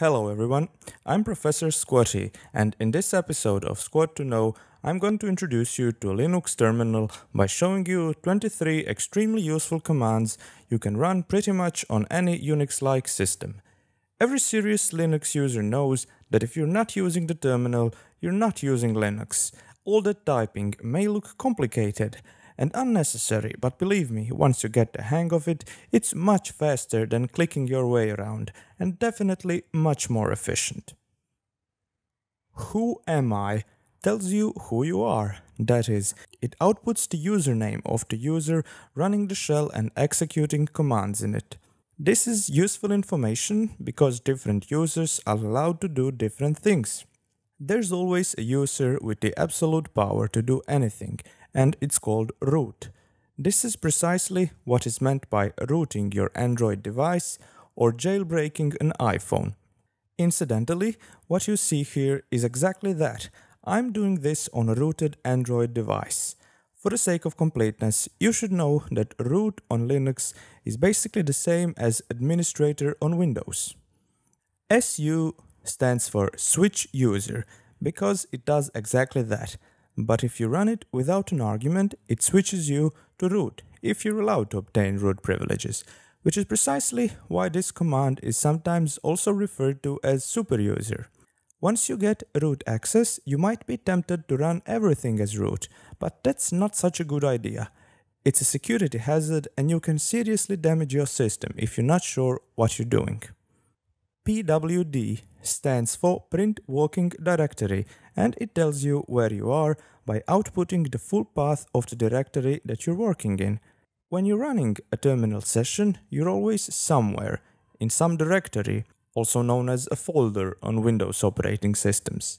Hello everyone, I'm Professor Squatty and in this episode of Squat to Know, I'm going to introduce you to a Linux terminal by showing you 23 extremely useful commands you can run pretty much on any Unix-like system. Every serious Linux user knows that if you're not using the terminal, you're not using Linux. All that typing may look complicated, and unnecessary, but believe me, once you get the hang of it, it's much faster than clicking your way around, and definitely much more efficient. Who am I? tells you who you are. That is, it outputs the username of the user running the shell and executing commands in it. This is useful information because different users are allowed to do different things. There's always a user with the absolute power to do anything, and it's called root. This is precisely what is meant by rooting your Android device or jailbreaking an iPhone. Incidentally, what you see here is exactly that. I'm doing this on a rooted Android device. For the sake of completeness, you should know that root on Linux is basically the same as administrator on Windows. SU stands for switch user because it does exactly that. But if you run it without an argument, it switches you to root if you're allowed to obtain root privileges, which is precisely why this command is sometimes also referred to as superuser. Once you get root access, you might be tempted to run everything as root, but that's not such a good idea. It's a security hazard and you can seriously damage your system if you're not sure what you're doing. PWD stands for Print Working Directory and it tells you where you are by outputting the full path of the directory that you're working in. When you're running a terminal session, you're always somewhere, in some directory, also known as a folder on Windows operating systems.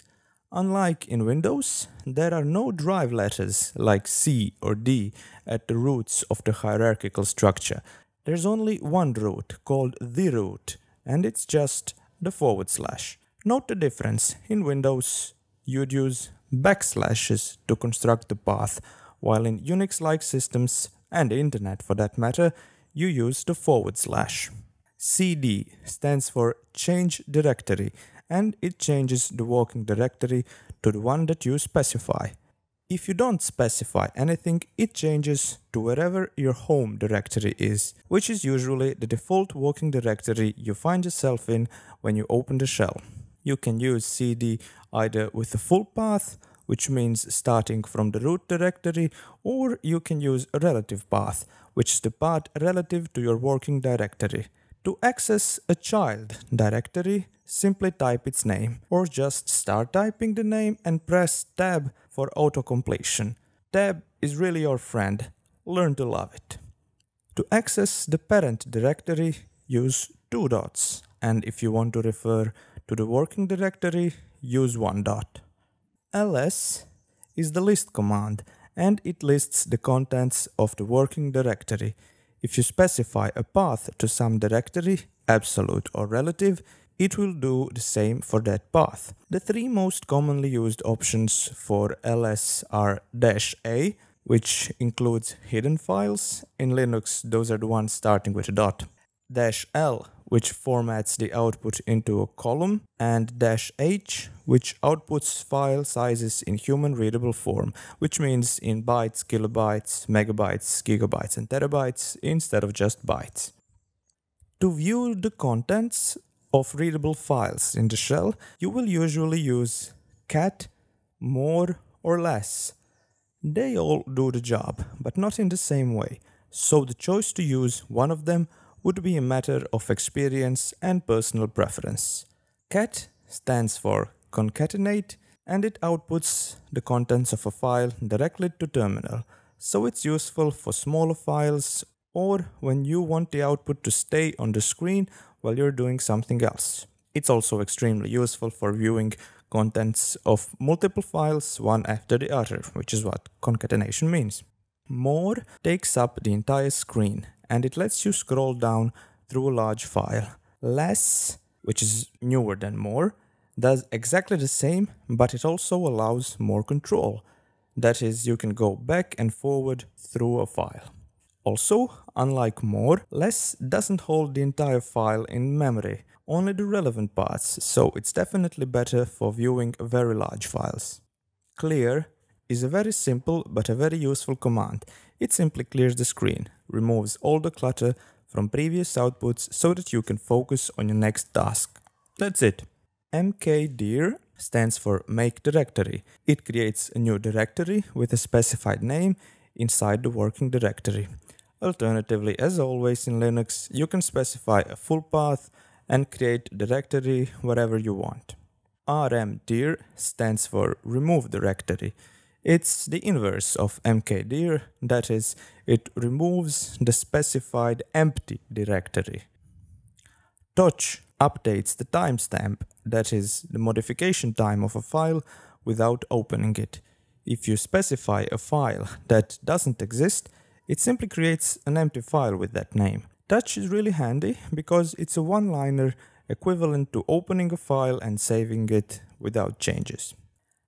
Unlike in Windows, there are no drive letters like C or D at the roots of the hierarchical structure. There's only one root called the root, and it's just the forward slash. Note the difference. In Windows, you'd use backslashes to construct the path, while in Unix-like systems, and internet for that matter, you use the forward slash. CD stands for change directory, and it changes the working directory to the one that you specify. If you don't specify anything, it changes to wherever your home directory is, which is usually the default working directory you find yourself in when you open the shell. You can use cd either with a full path, which means starting from the root directory, or you can use a relative path, which is the path relative to your working directory. To access a child directory, simply type its name, or just start typing the name and press tab for auto-completion. Tab is really your friend. Learn to love it. To access the parent directory, use two dots. And if you want to refer to the working directory, use one dot. ls is the list command and it lists the contents of the working directory. If you specify a path to some directory, absolute or relative, it will do the same for that path. The three most commonly used options for ls are -a, which includes hidden files. In Linux, those are the ones starting with a dot. -l, which formats the output into a column, and -h, which outputs file sizes in human readable form, which means in bytes, kilobytes, megabytes, gigabytes, and terabytes instead of just bytes. To view the contents, of readable files in the shell, you will usually use cat, more or less. They all do the job, but not in the same way, so the choice to use one of them would be a matter of experience and personal preference. CAT stands for concatenate and it outputs the contents of a file directly to terminal, so it's useful for smaller files or when you want the output to stay on the screen while you're doing something else. It's also extremely useful for viewing contents of multiple files one after the other, which is what concatenation means. More takes up the entire screen and it lets you scroll down through a large file. Less, which is newer than more, does exactly the same, but it also allows more control. That is, you can go back and forward through a file. Also, unlike more, less doesn't hold the entire file in memory, only the relevant parts, so it's definitely better for viewing very large files. Clear is a very simple but a very useful command. It simply clears the screen, removes all the clutter from previous outputs so that you can focus on your next task. That's it. mkdir stands for make directory. It creates a new directory with a specified name inside the working directory. Alternatively, as always in Linux, you can specify a full path and create directory wherever you want. rmdir stands for remove directory. It's the inverse of mkdir, that is, it removes the specified empty directory. Touch updates the timestamp, that is, the modification time of a file, without opening it. If you specify a file that doesn't exist, it simply creates an empty file with that name. Touch is really handy because it's a one-liner equivalent to opening a file and saving it without changes.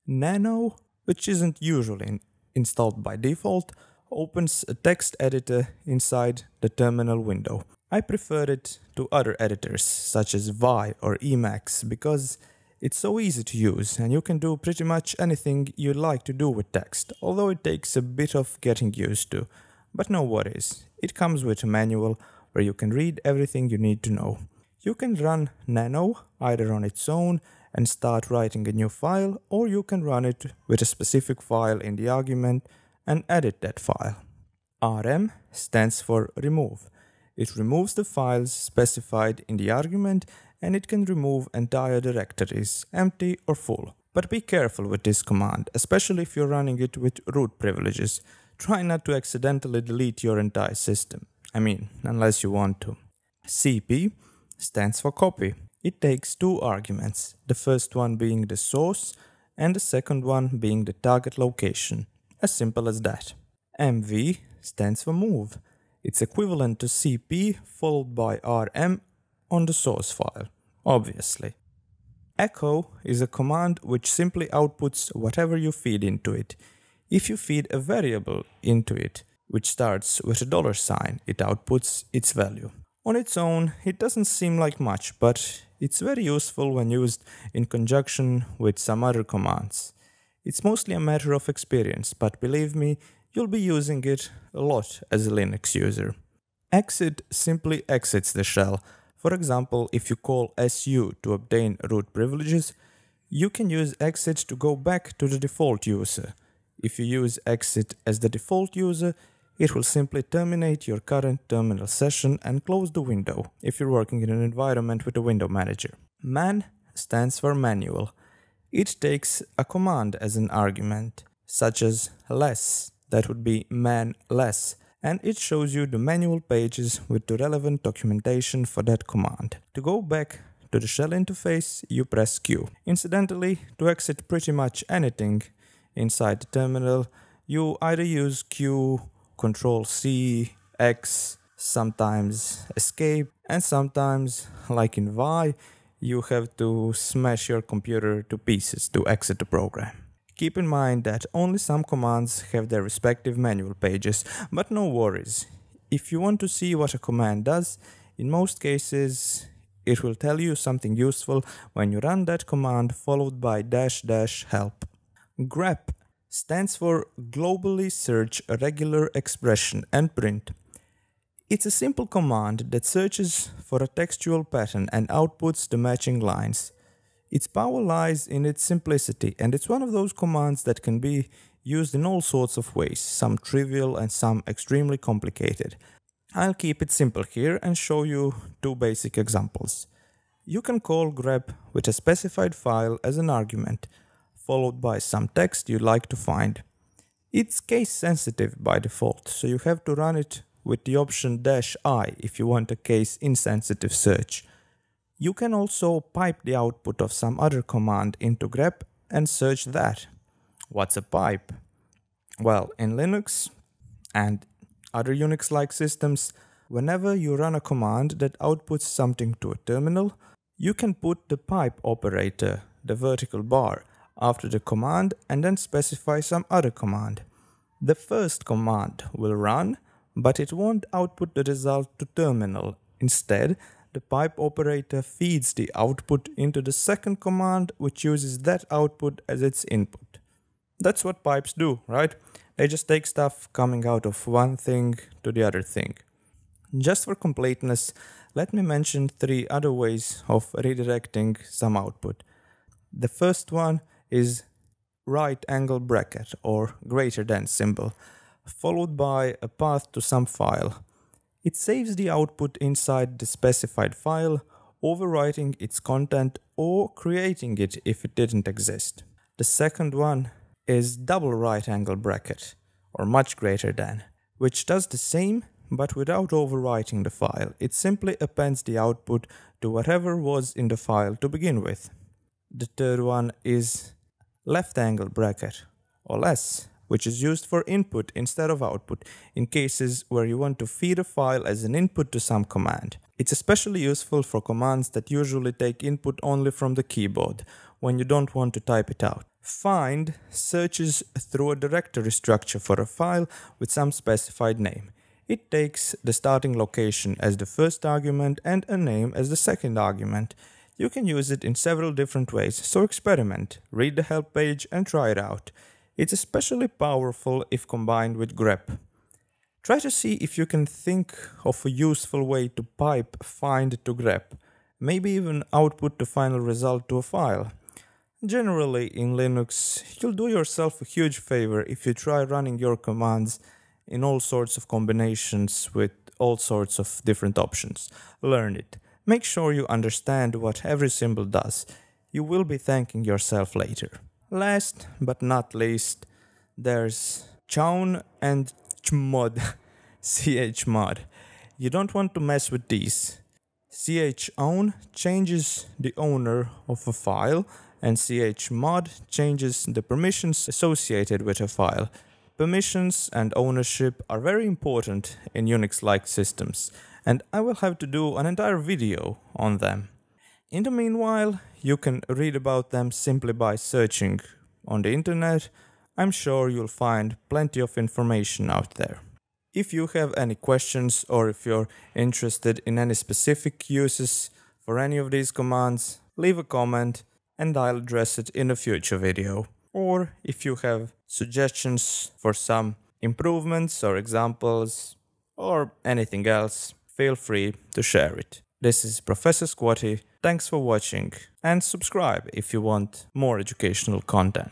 Nano, which isn't usually in installed by default, opens a text editor inside the terminal window. I prefer it to other editors such as Vi or Emacs because it's so easy to use and you can do pretty much anything you like to do with text, although it takes a bit of getting used to. But no worries, it comes with a manual where you can read everything you need to know. You can run nano either on its own and start writing a new file or you can run it with a specific file in the argument and edit that file. rm stands for remove. It removes the files specified in the argument and it can remove entire directories, empty or full. But be careful with this command, especially if you're running it with root privileges, try not to accidentally delete your entire system. I mean, unless you want to. CP stands for copy. It takes two arguments, the first one being the source and the second one being the target location. As simple as that. MV stands for move. It's equivalent to CP followed by RM on the source file, obviously. Echo is a command which simply outputs whatever you feed into it. If you feed a variable into it, which starts with a dollar sign, it outputs its value. On its own, it doesn't seem like much, but it's very useful when used in conjunction with some other commands. It's mostly a matter of experience, but believe me, you'll be using it a lot as a Linux user. Exit simply exits the shell. For example, if you call su to obtain root privileges, you can use exit to go back to the default user. If you use exit as the default user, it will simply terminate your current terminal session and close the window if you're working in an environment with a window manager. Man stands for manual. It takes a command as an argument, such as less, that would be man less, and it shows you the manual pages with the relevant documentation for that command. To go back to the shell interface, you press Q. Incidentally, to exit pretty much anything, inside the terminal, you either use Q, Control C, X, sometimes escape, and sometimes, like in Vi, you have to smash your computer to pieces to exit the program. Keep in mind that only some commands have their respective manual pages, but no worries. If you want to see what a command does, in most cases it will tell you something useful when you run that command followed by dash dash help. GREP stands for Globally Search Regular Expression and Print. It's a simple command that searches for a textual pattern and outputs the matching lines. Its power lies in its simplicity, and it's one of those commands that can be used in all sorts of ways, some trivial and some extremely complicated. I'll keep it simple here and show you two basic examples. You can call grep with a specified file as an argument, followed by some text you'd like to find. It's case sensitive by default, so you have to run it with the option dash i if you want a case insensitive search. You can also pipe the output of some other command into grep and search that. What's a pipe? Well, in Linux and other Unix-like systems, whenever you run a command that outputs something to a terminal, you can put the pipe operator, the vertical bar, after the command and then specify some other command. The first command will run, but it won't output the result to terminal. Instead, the pipe operator feeds the output into the second command, which uses that output as its input. That's what pipes do, right? They just take stuff coming out of one thing to the other thing. Just for completeness, let me mention three other ways of redirecting some output. The first one is right angle bracket or greater than symbol, followed by a path to some file. It saves the output inside the specified file, overwriting its content or creating it if it didn't exist. The second one is double right angle bracket, or much greater than, which does the same but without overwriting the file. It simply appends the output to whatever was in the file to begin with. The third one is left angle bracket or less which is used for input instead of output in cases where you want to feed a file as an input to some command. It's especially useful for commands that usually take input only from the keyboard, when you don't want to type it out. Find searches through a directory structure for a file with some specified name. It takes the starting location as the first argument and a name as the second argument. You can use it in several different ways, so experiment, read the help page and try it out. It's especially powerful if combined with grep. Try to see if you can think of a useful way to pipe find to grep, maybe even output the final result to a file. Generally, in Linux, you'll do yourself a huge favor if you try running your commands in all sorts of combinations with all sorts of different options. Learn it. Make sure you understand what every symbol does. You will be thanking yourself later. Last but not least, there's Chown and Chmod. chmod. You don't want to mess with these. chown changes the owner of a file and chmod changes the permissions associated with a file. Permissions and ownership are very important in Unix-like systems and I will have to do an entire video on them. In the meanwhile, you can read about them simply by searching on the internet. I'm sure you'll find plenty of information out there. If you have any questions or if you're interested in any specific uses for any of these commands, leave a comment and I'll address it in a future video. Or if you have suggestions for some improvements or examples or anything else, feel free to share it. This is Professor Squatty. Thanks for watching and subscribe if you want more educational content.